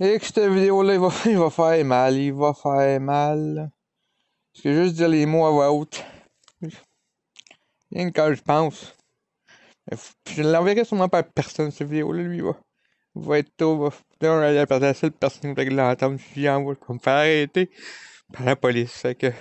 Et que cette vidéo-là, il va, faire mal. Il va faire mal. Parce que juste dire les mots à voix haute. Rien que quand je pense. Je l'enverrai sûrement à personne, cette vidéo-là, lui, va. Va être tôt, va. qu'on va la seule personne qui va l'entendre. Si je vais me faire arrêter par la police. Fait que.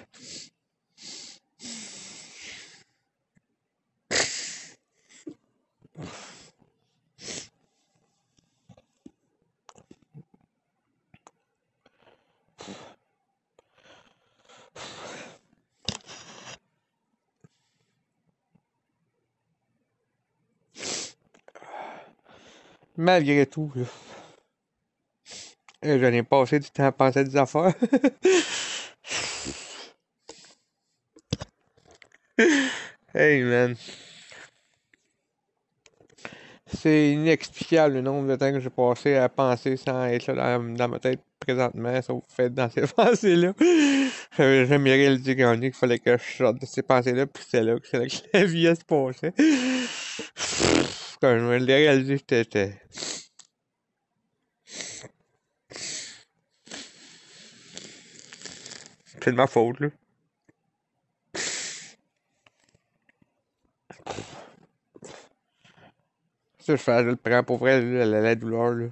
malgré tout, là, euh, j'en ai passé du temps à penser à des affaires. hey man. C'est inexplicable le nombre de temps que j'ai passé à penser sans être là dans, ma tête présentement, sauf fait dans ces pensées-là. J'avais jamais réalisé qu'il fallait que je sorte de ces pensées-là, puis c'est là que, là que la vie se passait con, el día que el chiste este. C'est de ma faute, là. Ça, je fais, le prends pour vrai, la, la, la douleur, là.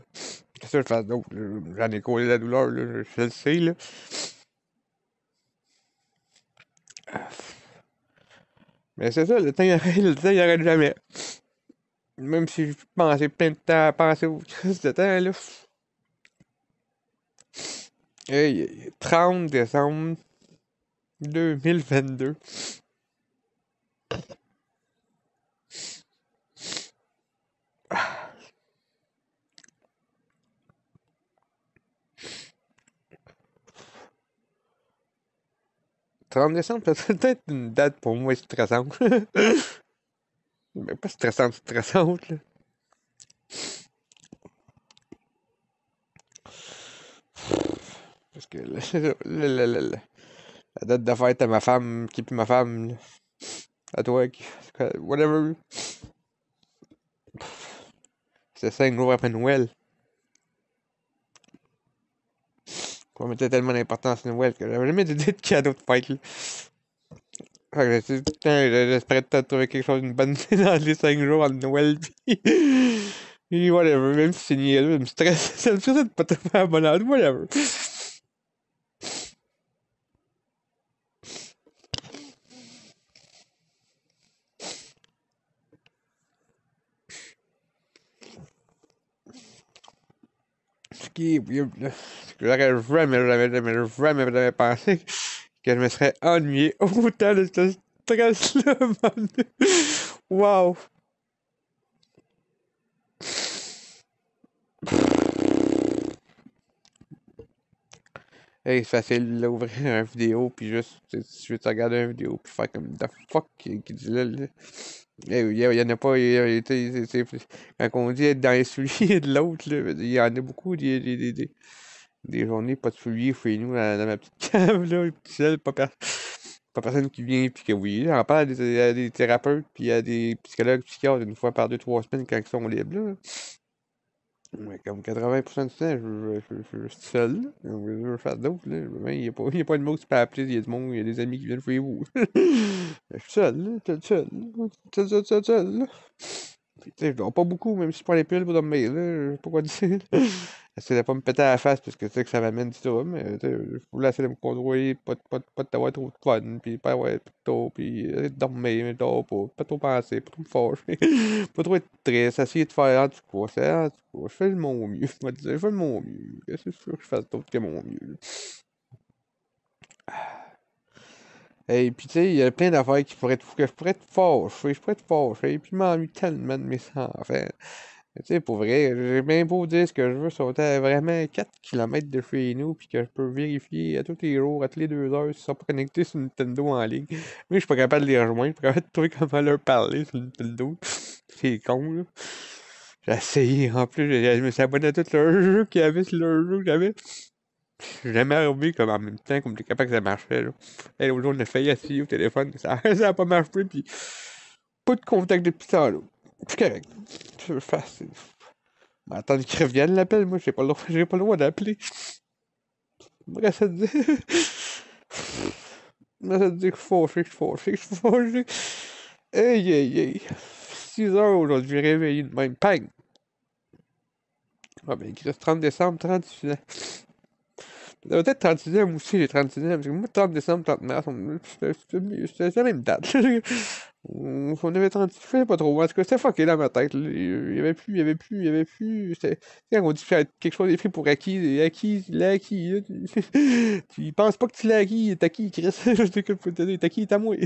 Ça, je fais d'autres, J'en ai causé la douleur, là. Je le sais, là. Mais c'est ça, le temps, il n'arrête arrête jamais même si je pensé plein de temps à penser au de temps, là. Hey, 30 décembre 2022. « 30 décembre, peut-être une date pour moi stressante. Mais ben, pas stressante, stressante, là. Parce que là, la date de fête à ma femme, qui est plus ma femme, à toi, qui, whatever. C'est ça cinq jours après Noël. On mettait tellement d'importance à Noël que j'avais jamais d'idée de cadeau de fête. Là. Fait que j'espérais quelque chose, d'une bonne dans les 5 jours Noël whatever, même si c'est je me stresse, ça pas whatever. Ce qui est que j'aurais que je me serais ennuyé autant oh, de ce stress-là. Wow! Hey, c'est facile d'ouvrir une vidéo, puis juste, tu veux regarder une vidéo, puis faire comme the fuck qui dit là. là. Il y, en a pas, c'est quand on dit être dans les souliers de l'autre, il y en a beaucoup, des, des, des, des journées, pas de souliers chez nous, dans, ma petite cave, là, tout seul, pas, personne qui vient, puis que oui, j'en parle à des, thérapeutes, puis à des psychologues, psychiatres, une fois par deux, trois semaines, quand ils sont libres, là. comme 80% du temps, je, suis seul. Je veux faire d'autres. Là. Ben, il n'y a, a, pas de mots qui tu peux appeler. Il y a du monde, il y a des amis qui viennent chez vous. je suis seul. Là. Seul, seul. Seul, seul, seul, seul je dors pas beaucoup, même si je prends les pulls pour dormir, là, je sais pas quoi dire. J'essaie de pas me péter à la face, parce que tu sais que ça m'amène du tout, mais tu sais, je voulais essayer de me contrôler, pas, d'avoir trop de fun, puis pas avoir trop, puis essayer de dormir, mais dors pas, pas trop penser, pas trop me fâcher, pas trop être triste, essayer de faire en tout cas, c'est en je fais le mon mieux, je vais dire, je fais le mon mieux, c'est sûr que je fasse d'autre que mon mieux. Ah. Et puis, tu sais, il y a plein d'affaires qui pourraient que je pourrais être forger je pourrais être forger et puis je m'ennuie tellement de mes enfants. Tu sais, pour vrai, j'ai bien beau dire ce que je veux sauter à vraiment 4 km de chez nous, puis que je peux vérifier à tous les jours, à toutes les deux heures, si sont pas connectés sur Nintendo en ligne. Mais je suis pas capable de les rejoindre, je suis pas capable de trouver comment leur parler sur Nintendo. C'est con, là. J'ai essayé, en plus, je, me suis abonné à tous leurs jeux qu'il y avait sur leurs jeux que j'avais. J'ai jamais revu comme en même temps qu'on était capable que ça marchait. Là. Et aujourd'hui, on a failli essayer au téléphone, ça n'a pas marché, puis pas de contact depuis ça. Là. C'est correct. Je facile. Mais attends qu'ils reviennent l'appel, moi, j'ai pas le droit, j'ai pas le droit d'appeler. Moi ça te dit. Moi, ça te dit que je suis fâché, que je suis fâché, que je suis fâché. Hey, hey, hey. 6 heures aujourd'hui, réveillé de même. Pang! Ah ben, il reste 30 décembre, 38 ans. Ça va être 36e aussi, j'ai 36e, parce que moi, 30 décembre, 30 mars, c'était la même date. on, on avait 30, je sais pas trop, en tout cas, c'était fucké dans ma tête. Il y avait plus, il y avait plus, il y avait plus. C'était, quand on dit quelque chose est pris pour acquis, et acquis, il acquis, tu, tu penses pas que tu l'as acquis, il est acquis, Chris. je sais que te dire, acquis, t'as moi.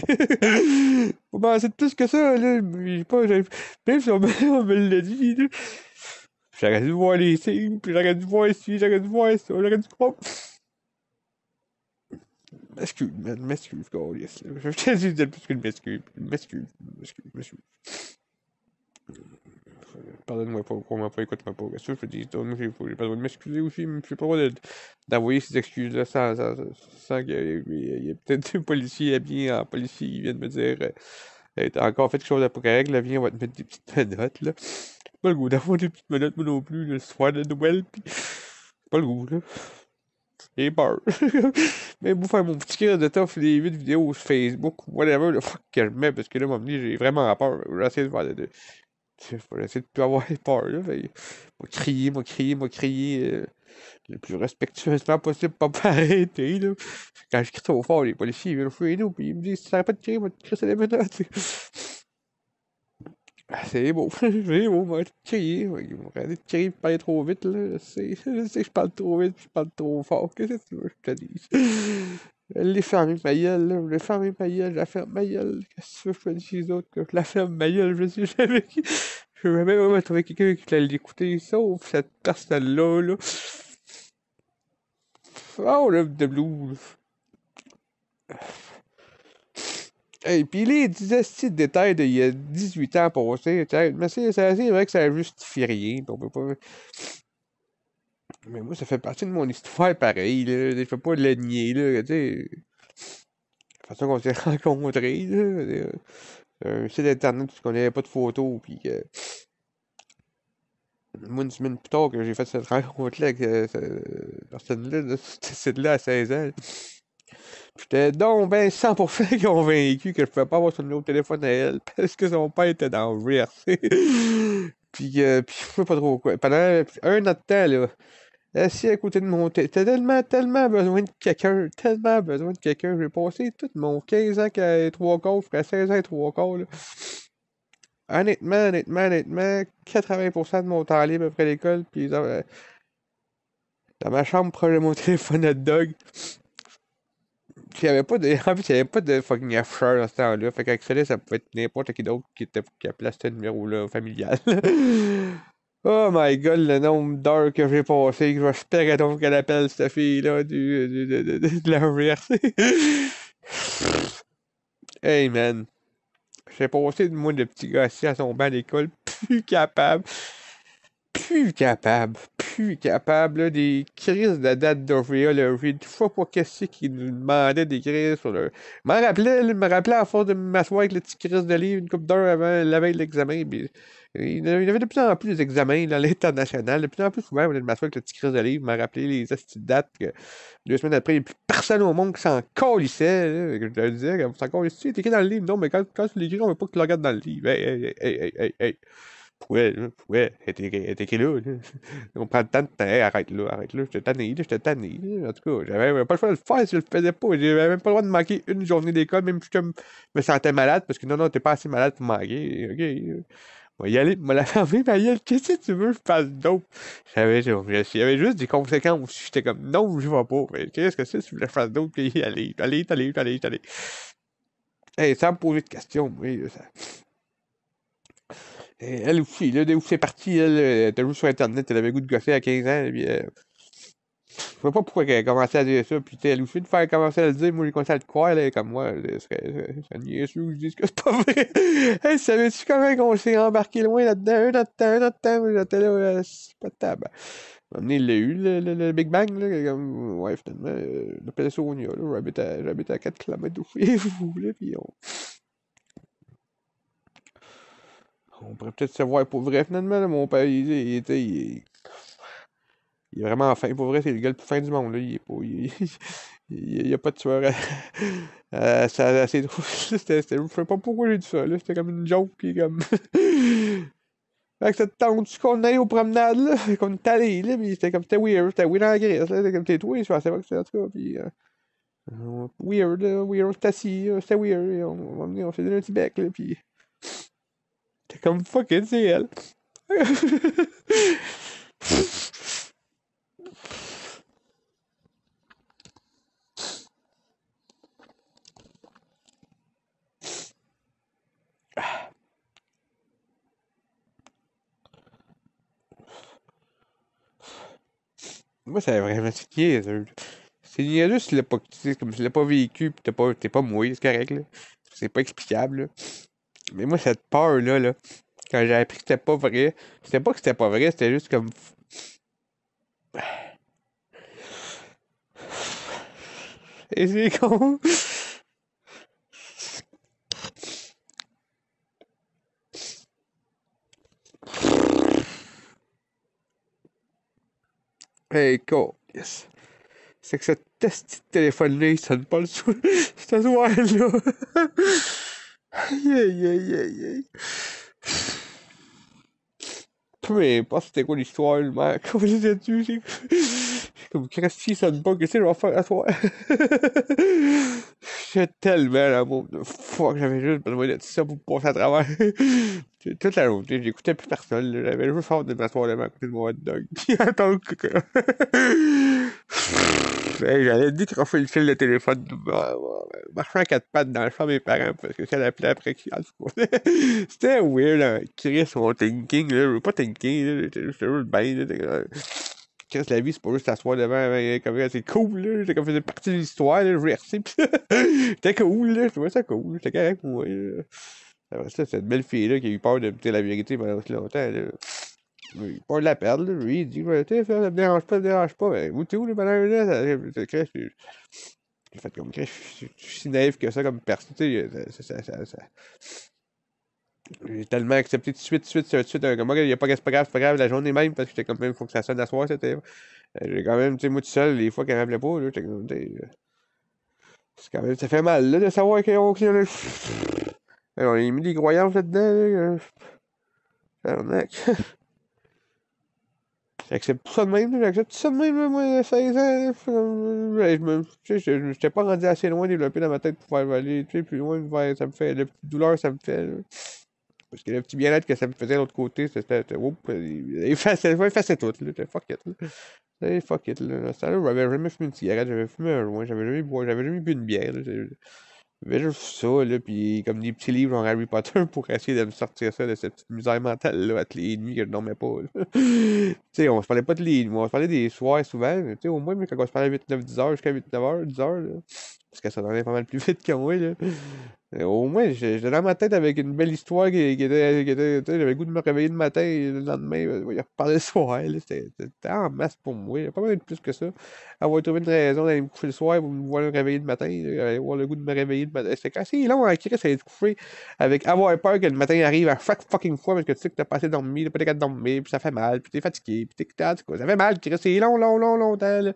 Faut penser de plus que ça, même si on me, me l'a dit, là. J'aurais dû voir les signes, puis j'aurais dû voir ici, j'aurais dû voir ça, j'aurais dû croire m'excuse, man, m'excuse, yes. Je t'ai dit dire plus que m'excuse, m'excuse, m'excuse, m'excuse. Pardonne-moi pas, crois-moi pas, écoute-moi pas. Qu'est-ce je te dis? J'ai pas le droit de m'excuser aussi, mais j'ai pas le droit d'envoyer ces excuses-là sans, qu'il y ait, peut-être policier à venir. en policier qui de me dire euh, T'as encore fait quelque chose d'après règle, là, viens, on va te mettre des petites menottes, là. Pas le goût d'avoir des petites menottes, moi non plus, le soir de Noël, pis. Pas le goût, là j'ai peur, mais vous faire mon petit cœur de tough, les 8 vidéos sur Facebook, whatever le fuck que je mets, parce que là, moi j'ai vraiment peur. J'essaie de faire de. j'ai J'essaie de plus avoir peur, là. Fait, m'a crié, m'a crié, m'a crié euh, le plus respectueusement possible pour pas arrêter là. Quand je crie trop fort, les policiers ils viennent fouiller nous, puis ils me disent si t'arrêtes pas de crier, moi, te crier, c'est les c'est bon, c'est beau, moi je je vais me trop vite, là. Je sais, je sais que je parle trop vite, je parle trop fort. Qu'est-ce que tu veux que je te dise? Je l'ai fermé ma gueule, Je l'ai fermé ma gueule, je la ferme ma Qu'est-ce que je te dise, autres? Que je la ferme ma je sais jamais. Je vais même trouver quelqu'un qui l'a l'écouter, sauf cette personne-là, là. Oh, le de blues. Et puis les 10 détails il y a 18 ans passés, mais c'est vrai que ça justifie rien. On peut pas... Mais moi, ça fait partie de mon histoire pareil. Là. Je peux pas le nier. Là, de la façon qu'on s'est rencontrés. Là, un site internet parce qu'on n'avait pas de photos. Puis, moi, une semaine plus tard que j'ai fait cette rencontre-là avec euh, cette personne-là, là à 16 ans. J'étais donc ben 100% convaincu que je pouvais pas avoir son nouveau téléphone à elle parce que son père était dans le VRC. puis, euh, puis, je sais pas trop quoi. Pendant un autre temps, là, assis à côté de mon T'as tellement, tellement besoin de quelqu'un, tellement besoin de quelqu'un. J'ai passé tout mon 15 ans et 3 quarts, frère, 16 ans et 3 quarts. Là. Honnêtement, honnêtement, honnêtement, 80% de mon temps libre après l'école, puis euh, dans ma chambre, prenais mon téléphone à dog, pas de. En plus il n'y avait pas de fucking afficheur dans ce temps-là. Fait qu'avec ça pouvait être n'importe qui d'autre qui, était... qui ce numéro-là familial. oh my god, le nombre d'heures que j'ai passé, que j'espère qu'elle appelle cette fille-là du, de, la VRC. hey man. J'ai passé de moi de petit gars assis à son banc d'école, plus capable. Plus capable capable des crises de la date d'OVA. Là. Je pas qu'est-ce qu'il nous demandait d'écrire sur le. rappelais, il me rappelait à force de m'asseoir avec le petit crise de livre une coupe d'heure avant la veille de l'examen. il y avait de plus en plus d'examens dans l'international. De plus en plus souvent, on allait m'asseoir avec le petit crise de livre, m'a rappelé les dates que deux semaines après, il n'y a plus personne au monde qui s'en colissait. Je te disais, s'en colissait. C'est écrit dans le livre. Non, mais quand, quand tu l'écris, on veut pas que tu le regardes dans le livre. Hey, hey, hey, hey, hey, hey. Ouais, ouais, Pourquoi? Elle était là, là. On prend tant de temps. arrête là, arrête là. J'étais tanné, là, j'étais tanné. En tout cas, j'avais pas le choix de le faire si je le faisais pas. J'avais même pas le droit de manquer une journée d'école, même si je me sentais malade, parce que non, non, t'es pas assez malade pour manquer. OK. On y aller, me la fermer, ma Qu'est-ce que tu veux, que je fasse d'autre? J'avais, j'avais juste des conséquences. J'étais comme, non, je vais pas. Qu'est-ce que c'est si je voulais faire d'autre? Puis, allez, allez, allez, allez, allez. Hey, sans me poser de questions, oui, ça elle aussi, là, où c'est parti, elle, elle était toujours sur Internet, elle avait goût de gosser à 15 ans, puis euh, je sais pas pourquoi elle a commencé à dire ça, puis elle aussi de faire commencer à le dire, moi j'ai commencé à le croire, là, comme moi, c'est niaiseux que je dise que c'est pas vrai. hey, savais-tu comment qu'on s'est embarqué loin là-dedans, un autre temps, un autre temps, j'étais là, euh, c'est pas de table. a il l'a eu, le, le, Big Bang, là, comme, ouais, finalement, euh, on y là, j'habite à, 4 km d'où vous voulez, puis on... On pourrait peut-être se voir pour vrai finalement. mon père, il, était. Il, est vraiment fin. Pour vrai, c'est le gars le plus fin du monde. Il n'y pas. Il, a pas de sueur à, à, ça, drôle. C'était, je sais pas pourquoi j'ai dit ça. C'était comme une joke qui comme. Fait que ça tente qu'on aille aux promenades, là, qu'on est allé, là, c'était comme, c'était weird, c'était weird en Grèce, là, c'était comme, t'es toi, je pas que c'était tout cas, euh, euh, weird, weird, s'est assis, euh, c'était weird, on, on, on s'est donné un petit bec, là, puis T'es comme fucking, c'est elle. Moi, ça a vraiment niaiseux C'est niaiseux si tu l'as pas, comme tu l'as pas vécu pis t'es pas, pas mouillé, c'est correct, C'est pas explicable, mais moi, cette peur-là, là, quand j'ai appris que c'était pas vrai, c'était pas que c'était pas vrai, c'était juste comme. Et c'est con! Hey, con, yes. C'est que ce test de téléphone-là, il sonne pas le soir, C'est là peu importe c'était quoi l'histoire, le mec, comme je dessus, comme Christy, ça ne bug, qu'est-ce que je vais faire à toi? J'ai tellement l'amour de fuck, j'avais juste besoin de ça pour passer à travers. Toute la journée, j'écoutais plus personne, j'avais juste hâte de m'asseoir le à côté de mon hot dog, J'allais décrocher le fil de téléphone. Euh, marchant à quatre pattes dans le de mes parents parce que ça l'appelait après a C'était weird, hein. Chris, mon thinking, là. Pas thinking, là. veux juste bien, euh, Chris, la vie, c'est pas juste s'asseoir devant euh, comme C'est cool, là. J'étais comme faisait partie de l'histoire, là. Je C'était cool, là. Je trouvais ça cool. J'étais correct, moi, là. ça, cette belle fille-là qui a eu peur de me dire la vérité pendant longtemps, là. Il Pas de la perle, lui. Il dit, tu sais, ça me dérange pas, ça me dérange pas. Mais où t'es où, le bonheur, là? J'ai fait comme, je suis si naïf que ça comme personne, tu sais, J'ai tellement accepté tout de suite, tout de suite, tout de suite, comme moi, il n'y a pas, c'est pas grave, c'est pas grave, la journée même, parce que j'étais comme, il faut que ça sonne à soir, c'était... J'ai quand même, tu sais, moi tout seul, les fois qu'elle m'appelait pas, là, c'est quand même, ça fait mal, de savoir qu'il y a... un On a mis des croyances là-dedans, là. mec J'accepte tout ça de même, j'accepte ça de même, moi, 16 ans. Euh, je j'étais pas rendu assez loin développé dans ma tête pour pouvoir aller plus loin Ça me fait. La petite douleur, ça me fait. Parce que le petit bien-être que ça me faisait de l'autre côté, c'était. Euh, Effaçait tout, là. Fuck it, là. fuck it, là. j'avais jamais fumé une cigarette, j'avais fumé un joint, j'avais jamais, bu, jamais bu une bière. Là. Mais juste ça, là, pis comme des petits livres en Harry Potter pour essayer de me sortir ça de cette petite misère mentale-là, toutes les nuits que je dormais pas. tu sais, on se parlait pas de les nuits, on se parlait des soirs souvent, mais tu sais, au moins, quand on se parlait à 8, 9, 10 heures, jusqu'à 8, 9 heures, 10 heures, là, parce que ça donnait pas mal plus vite que moi, là. Euh, au moins, j'étais dans ma tête avec une belle histoire qui, était. Qui était j'avais le goût de me réveiller le matin et le lendemain, euh, il pas le soir. C'était en masse pour moi. il a pas mal de plus que ça. Avoir trouvé une raison d'aller me coucher le soir pour me voir me réveiller le matin. Avoir le goût de me réveiller le matin. C'était assez long à écrire, ça couché Avec avoir peur que le matin arrive à chaque fucking fois parce que tu sais que t'as passé dormir, t'as pas qu'à dormir, puis ça fait mal, puis t'es fatigué, puis t'es. Ça fait mal, c'est long, long, long, longtemps. Là.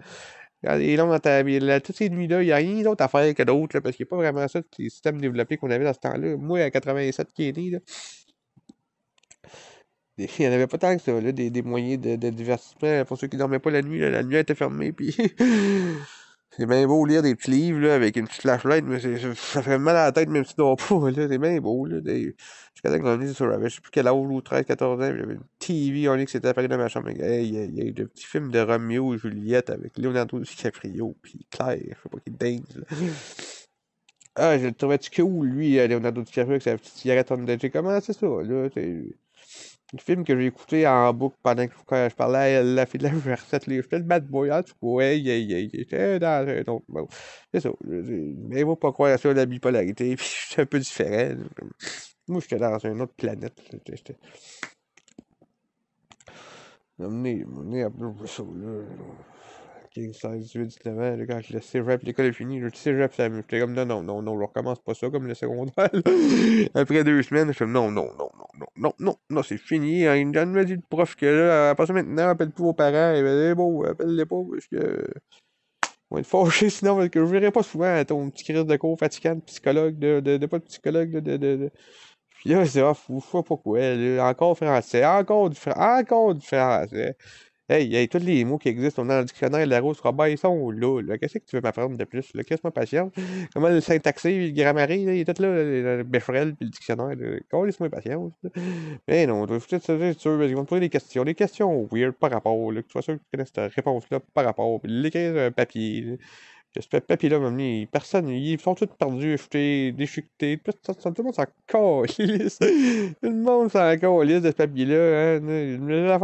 Il est dans Là, toutes ces nuits-là, il n'y a rien d'autre à faire que d'autres, parce qu'il n'y a pas vraiment ça, les systèmes développés qu'on avait dans ce temps-là. Moi, à 87 qui est né, il n'y en avait pas tant que ça, des, moyens de, de, divertissement. Pour ceux qui ne dormaient pas la nuit, la nuit était fermée, puis. c'est bien beau lire des petits livres là, avec une petite flashlight, mais ça fait mal à la tête, même si tu dors pas. C'est bien beau. Là, des... sais pas que on est sur, je sais plus quel âge, ou 13, 14 ans, j'avais oui, on dit que c'était apparu dans ma chambre. mais il y a eu des petits films de Romeo et Juliette avec Leonardo DiCaprio, puis Claire, je sais pas qui dingue. Ah, je le trouvais cool, lui, euh, Leonardo DiCaprio, avec sa petite cigarette en dedans. comment c'est ça, là. Le film que j'ai écouté en boucle pendant que je parlais à la fille de la recette, là. J'étais le bad boy, hein, en tout cas. J'étais dans un autre C'est ça. Mais il faut pas croire sur la bipolarité. Puis c'est un peu différent. Moi, j'étais dans une autre planète. J'étais. Amené, amené à peu ça, là. 16, 18, 19 ans, là, quand le rep, l'école est finie, le rap, ça J'étais comme, non, non, non, non, on recommence pas ça comme le secondaire. Après deux semaines, je comme, non, non, non, non, non, non, non, non, c'est fini. Il me dit le prof que là, à partir maintenant, appelle plus vos parents. et bon, appelle-les pas, parce que. On va être fâchés, sinon, parce que je verrai pas souvent ton petit crise de cours fatigant psychologue, de, de, pas de psychologue, de, de puis là, c'est off, je ah, pas quoi. encore français, encore du français, encore du français. Hey, il y a tous les mots qui existent. On a dans le dictionnaire, la rose, Robert, ils sont là. là. Qu'est-ce que tu veux m'apprendre de plus? Qu'est-ce que patience? Comment le syntaxe le grammaire, il est tout là, le Befrel, puis le dictionnaire. Quand que moi patience. Mais non, tu sûr, parce qu'ils vont te poser des questions. Des questions weird par rapport, là, que tu sois sûr que tu connais cette réponse-là par rapport, puis l'écrire sur un papier. J'espère que là m'a mis Personne, ils sont tous perdus, achetés, déchiquetés. Tout, le monde s'en calisse. tout le monde s'en calisse de ce papier-là. Hein. le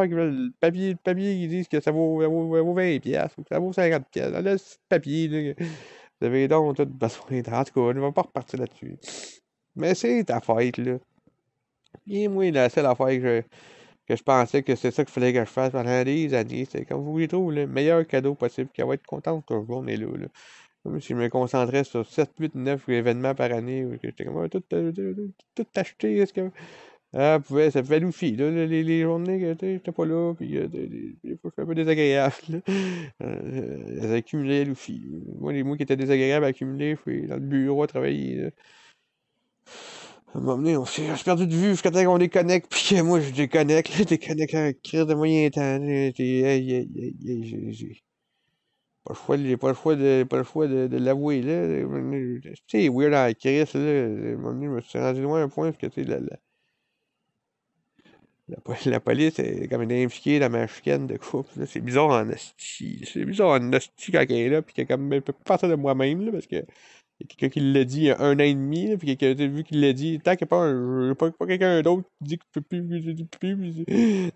papier, le papier, ils disent que ça vaut, 20 ou que ça vaut 50 piastres, Là, ce papier, vous avez donc tout besoin. En tout cas, on ne va pas repartir là-dessus. Mais c'est ta fête, là. Et moi, la seule affaire que je que je pensais que c'est ça qu'il fallait que je fasse pendant des années. C'est comme vous voulez trouver le meilleur cadeau possible, qu'elle va être contente que je est là, Comme si je me concentrais sur 7, 8, 9 événements par année, où j'étais comme ah, euh, tout, tout, acheté, est que. Ah, pouvait, ça faisait loufi, là, les, les journées que j'étais pas là, puis euh, un peu désagréable. Là. Euh, elles accumulaient loufi. Moi, les mots qui étaient désagréables à accumuler, je suis dans le bureau à travailler. À un moment donné, on s'est perdu de vue jusqu'à temps qu'on déconnecte, puis euh, moi je déconnecte, je déconnecte avec crise de moyen temps. J'ai pas le choix, j'ai de, pas le choix de, l'avouer, là. Tu sais, weird à crise, là. À je me suis rendu loin à un point, parce que, tu sais, la, la, la, police est comme une impliquée dans ma chicane de couple. C'est bizarre en hostie, C'est bizarre en asti quand elle est là, puis qu'elle est comme, elle peut partir de moi-même, là, parce que il y a quelqu'un qui l'a dit il y a un an et demi, puis quelqu'un, vu qu'il l'a dit, tant qu'il n'y a pas, pas, quelqu'un d'autre qui dit que tu peux plus.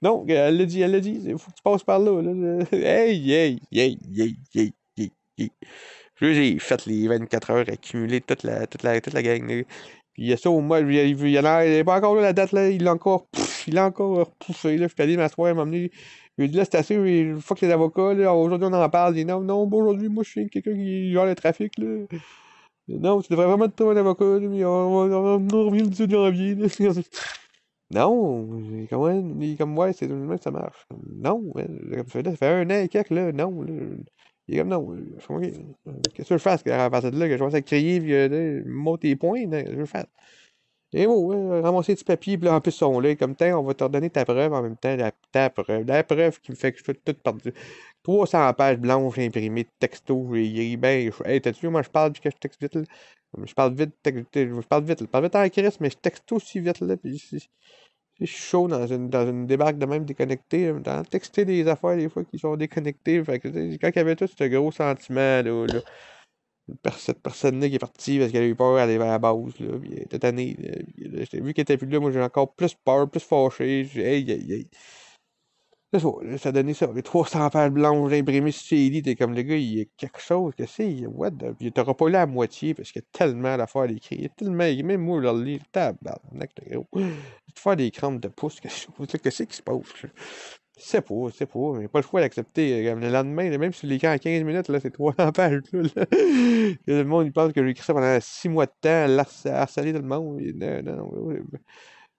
Non, elle l'a dit, elle l'a dit, il faut que tu passes par là. là. Hey, hey, hey, hey, hey, hey, hey. J'ai fait les 24 heures accumulées, toute la, toute la, toute la gang. Puis il y a ça au mois, il, il, il, a pas encore là, la date, là, il l'a encore, il l'a encore repoussé, là, je suis allé m'asseoir, amené... je lui ai dit, là, c'est assez, il faut que les avocats, aujourd'hui, on en parle, il dit, non, non, aujourd'hui, moi, je suis quelqu'un qui gère le trafic, là. Non, tu devrais vraiment te trouver un avocat, mais on revient dessus du revier. Non, Non, il est comme, ouais, c'est demain que ça marche. Non, ça, fait un an et quelques, là, non. Il est comme, non, qu'est-ce que je fasse à partir de là, que je commence à crier, puis que euh, monte tes points, qu'est-ce que je fais. Et bon, ramasser du papier, puis en plus, on là, comme, tiens, on va te redonner ta preuve en même temps, la, ta preuve, la preuve qui me fait que je suis tout perdu. 300 pages blanches imprimées de texto. J'ai ben, je, hey, t'as-tu vu, moi, je parle, puis que je texte vite, là. Je parle vite, je parle vite, je parle vite en crise, mais je texte aussi vite, là. Puis je, suis chaud dans une, dans débarque de même déconnectée, dans texter des affaires, des fois, qui sont déconnectées. quand il y avait tout ce gros sentiment, là, cette personne-là qui est partie parce qu'elle a eu peur d'aller vers la base. Là, puis elle était tannée. vu qu'elle était plus là, moi j'ai encore plus peur, plus fâché. J'ai, hey, hey, hey ça, ça donnait ça. Les 300 pages blanches imprimées sur tu t'es comme le gars, il y a quelque chose, que c'est, what the... T'auras pas eu la moitié parce qu'il y a tellement d'affaires à écrire. Il y a tellement, même moi, leur livre, tabarnak, gros. Je vais te faire des crampes de pouce, qu'est-ce que c'est qui se passe, c'est pas, c'est pas, mais pas le choix d'accepter. Euh, le lendemain, même si les 15 minutes, là, c'est 300 pages. Là, Le monde, il pense que j'ai écrit ça pendant 6 mois de temps, harceler tout le monde. Non, non, non.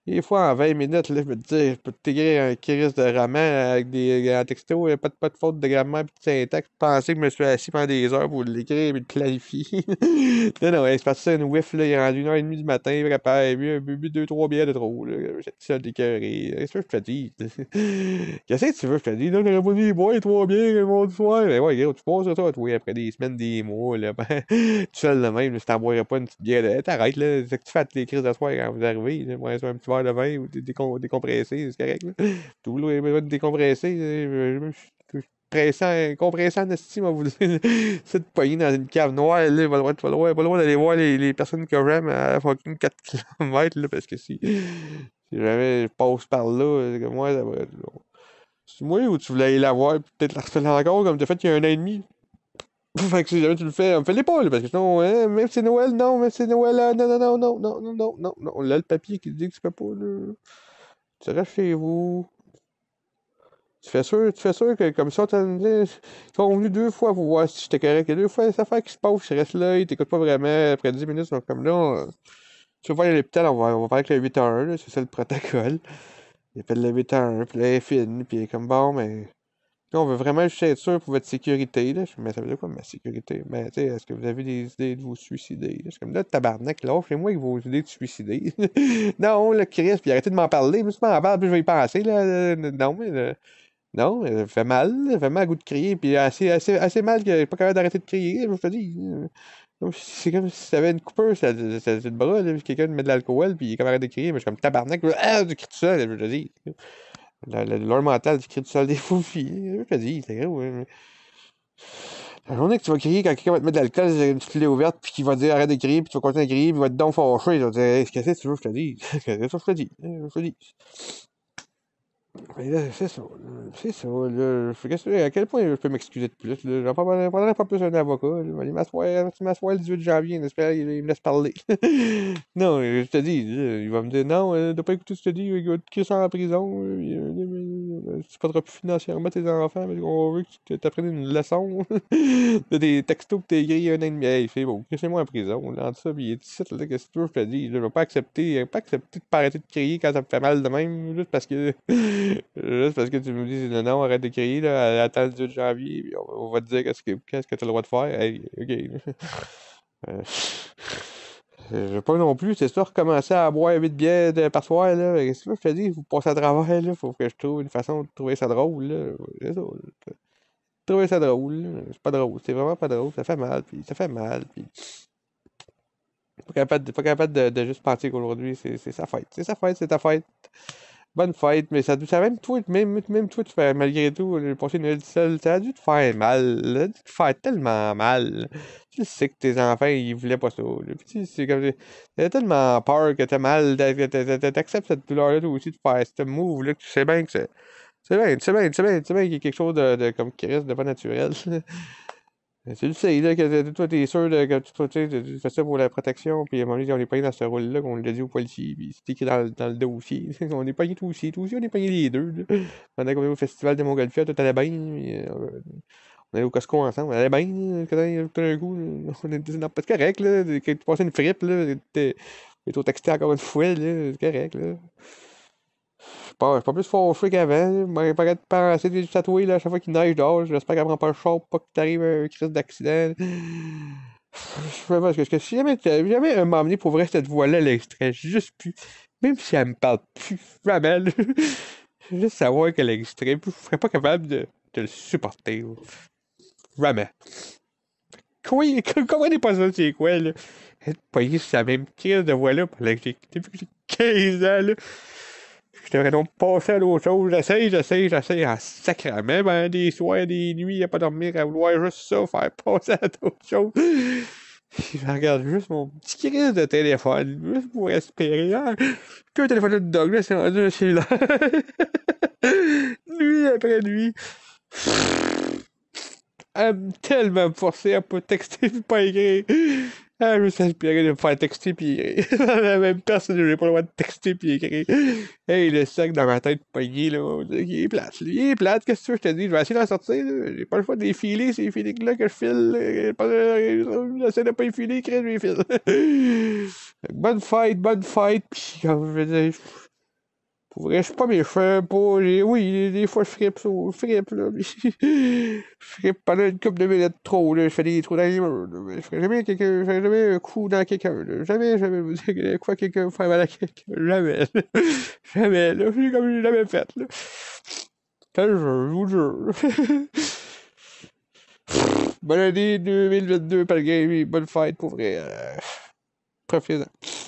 Des fois, en 20 minutes, là, je me dis, je peux t'écrire un crise de roman avec des en texto, pas de, pas de faute de grammaire puis de syntaxe. Penser que je me suis assis pendant des heures pour l'écrire et le planifier. non, non, passe ça, une whiff, là, il est rendu heure et demie du matin, il a bu deux trois bières de trop. seul ça décœuré. Qu'est-ce que je te dis? Qu'est-ce que tu veux je te dis, Là, j'aurais voulu boire 3 bières le monde du soir. Mais ouais, gros, tu penses à toi, toi, après des semaines, des mois, là, ben, tu seul le même, si t'en boirais pas une petite bière, de... t'arrêtes, là, c'est que tu fais les crises de soir quand vous arrivez, là, moi, un petit de vin ou décompressé, c'est correct. Tout va être décompressé. Je suis pressant, en estime, vous C'est de poigner dans une cave noire, là, va loin, d'aller voir les, personnes que j'aime à fucking 4 km, parce que si, jamais je passe par là, c'est que moi, ça va être. C'est moi ou tu voulais aller la voir, peut-être la refaire encore, comme de fait il y a un ennemi fait que si jamais tu le fais, on fait l'épaule, parce que sinon, hein, même si c'est Noël, non, même c'est Noël, euh, non, non, non, non, non, non, non, non, non. Là, le papier qui dit que tu peux pas, là. Tu restes chez vous. Tu fais sûr, tu fais sûr que comme ça, ils sont venus deux fois vous voir si j'étais correct. Il deux fois ça affaires qui se passent, ils restent là, ils t'écoutent pas vraiment. Après 10 minutes, donc comme là, tu vas voir, à l'hôpital, on va, on va faire avec le 8 h 1, c'est ça le protocole. Il fait le 8 h 1, puis là, il est puis il est comme bon, mais on veut vraiment juste être sûr pour votre sécurité. Là. mais ça veut dire quoi, ma sécurité? Mais tu sais, est-ce que vous avez des idées de vous suicider? Là, je suis comme là, tabarnak, là, chez moi avec vos idées de suicider. non, le Chris, puis arrêtez de m'en parler. juste m'en parle, puis je vais y penser. Là. Non, mais. Euh, non, euh, ça fait mal, ça fait mal à goût de crier, puis assez, assez, assez mal que je pas capable d'arrêter de crier, je vous dis. Euh, c'est comme si ça avait une coupeur, ça, ça, ça, de bras, quelqu'un met de l'alcool, puis il est comme arrête de crier, mais je suis comme tabarnak, ah, tu cries tout seul, je te dis la, la, leur mental qui crée des fous, je te dis, c'est grave. La journée que tu vas crier quand quelqu'un va te mettre de l'alcool, une petite ouverte, puis qu'il va dire arrête de crier, puis tu vas continuer à crier, puis il va te donc fâché. Il va te dire, qu'est-ce que c'est, tu je te dis. c'est ce que je te dis? Eh, je te dis. C'est ça. C'est ça. Là. à quel point je peux m'excuser de plus? Là? J'en prendrai pas plus un avocat. Là. Il m'asseoir le 18 janvier, j'espère qu'il me laisse parler. non, euh, je te dis, il va me dire non, ne euh, dois pas écouter ce que tu dis, il va te en prison. Euh, tu ne plus financièrement tes enfants, mais on veut que tu apprennes une leçon. de des textos que t'es grillé un an et demi. il fait, bon, chez moi en prison. Là, en ça, puis il est ici, là, qu'est-ce que tu veux, je te dis? Je ne vais pas accepter, pas accepter de pas de crier quand ça me fait mal de même, juste parce que. Juste parce que tu me dis non, non, arrête de crier, là, attends le 2 janvier, puis on, va te dire qu'est-ce que tu que as le droit de faire. Hey, ok. Euh, je veux pas non plus, c'est sûr, recommencer à boire 8 bières de, par soir, là. Qu'est-ce que je te dis, vous passez à travers, là. Faut que je trouve une façon de trouver ça drôle, Trouver ça drôle, c'est pas drôle, c'est vraiment pas drôle, ça fait mal, puis ça fait mal, puis pas capable, de, pas capable de, juste penser qu'aujourd'hui, c'est sa fête. C'est sa fête, c'est ta fête bonne fête, mais ça, a même tout même, même tout malgré tout, le passé Noël seul, ça a dû te faire mal, ça a te faire tellement mal. Tu sais que tes enfants, ils voulaient pas ça, t'as tellement peur que t'as mal, t'acceptes cette douleur-là, toi aussi, de faire ce move-là, que tu sais bien que c'est, c'est bien, c'est bien, c'est bien, bien qu'il y a quelque chose de, comme qui reste de pas naturel. C'est du là que euh, toi, t'es sûr de, que tu fais ça pour la protection, puis à un moment donné, on est payé dans ce rôle-là, qu'on l'a dit au policier, puis écrit dans, le dossier. on est payé tout aussi, tout aussi, on est payé les deux. Là. Pendant qu'on est au festival de Montgolfière, tout la bien, euh, on est au Costco ensemble, on allait bien, tout d'un coup, on était dans pas correct, là, quand tu passes une frippe, là, t'es au texté encore une fois, là, c'est correct, là pas, je suis pas plus fauché qu'avant. Je pas assez de tatouer là, à chaque fois qu'il neige dehors. J'espère qu'elle prend pas le pour pas que t'arrive un crise d'accident. Je sais pas, ce que si jamais, jamais m'emmenait pour vrai cette voix-là, l'extrait, juste plus. Même si elle me parle plus, vraiment, juste savoir qu'elle l'extrait je serais pas capable de, de le supporter. Là. Vraiment. Quoi, est pas ça, c'est quoi, là? Être sur la même crise de voix-là depuis que j'ai 15 ans, je devrais donc passer à l'autre chose. J'essaye, j'essaie, j'essaye à ah, sacrément, ben, des soirs, des nuits, à pas dormir, à vouloir juste ça, faire passer à d'autres choses. Je regarde juste mon petit crise de téléphone, juste pour respirer. Ah, que le téléphone de Douglas c'est rendu un là. nuit après nuit. Elle tellement forcé à pas texter suis pas écrire. Ah, je suis inspiré de me faire texter, puis la même personne, j'ai pas le droit de texter, puis écrire. Hey, le sac dans ma tête pogné, là, il est plate, lui, il est plate, qu'est-ce que tu veux je te dis, je vais essayer d'en sortir, j'ai pas le choix de les filer, ces filets là que je file, j'essaie de pas les filer, écrire, je les file. bonne fight, bonne fight, puis comme je veux dire, pour vrai, je suis pas méchant, pas. Oui, des fois, je frippe, je frippe, là. Mais... je frippe pendant une couple de minutes trop, là. Je fais des trous dans les murs, là. je ferai jamais, quelqu'un, je ferai jamais un coup dans quelqu'un, là. Jamais, jamais. Vous dire quoi, quelqu'un faire mal à quelqu'un. Jamais, Jamais, là. suis comme je l'ai jamais fait, là. Quel je vous jure. bonne année 2022, pas Palgame, bonne fête, pour vrai. Euh... Profitez-en.